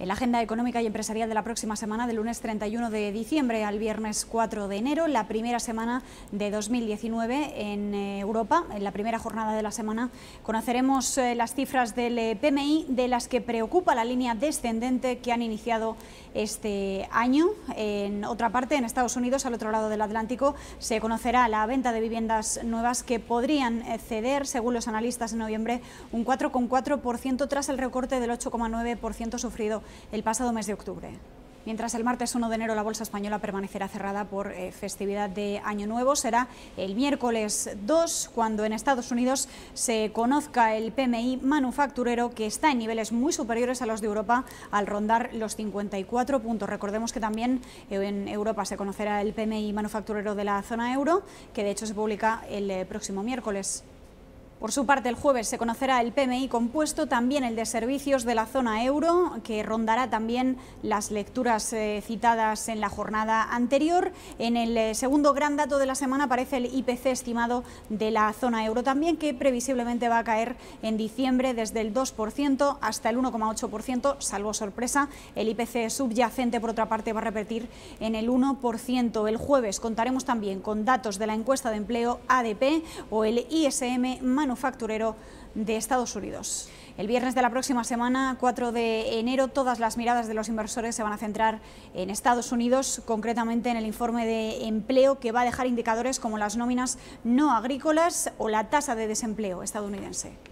en la agenda económica y empresarial de la próxima semana, del lunes 31 de diciembre al viernes 4 de enero, la primera semana de 2019 en eh, Europa, en la primera jornada de la semana, conoceremos eh, las cifras del eh, PMI de las que preocupa la línea descendente que han iniciado este año. En otra parte, en Estados Unidos, al otro lado del Atlántico, se conocerá la venta de viviendas nuevas que podrían ceder, según los analistas en noviembre, un 4,4% tras el recorte del 8,9% sufrido el pasado mes de octubre. Mientras el martes 1 de enero la Bolsa Española permanecerá cerrada por eh, festividad de Año Nuevo, será el miércoles 2 cuando en Estados Unidos se conozca el PMI manufacturero que está en niveles muy superiores a los de Europa al rondar los 54 puntos. Recordemos que también eh, en Europa se conocerá el PMI manufacturero de la zona euro, que de hecho se publica el eh, próximo miércoles. Por su parte, el jueves se conocerá el PMI compuesto, también el de servicios de la zona euro, que rondará también las lecturas eh, citadas en la jornada anterior. En el eh, segundo gran dato de la semana aparece el IPC estimado de la zona euro también, que previsiblemente va a caer en diciembre desde el 2% hasta el 1,8%, salvo sorpresa. El IPC subyacente, por otra parte, va a repetir en el 1%. El jueves contaremos también con datos de la encuesta de empleo ADP o el ISM Manuel manufacturero de Estados Unidos. El viernes de la próxima semana, 4 de enero, todas las miradas de los inversores se van a centrar en Estados Unidos, concretamente en el informe de empleo que va a dejar indicadores como las nóminas no agrícolas o la tasa de desempleo estadounidense.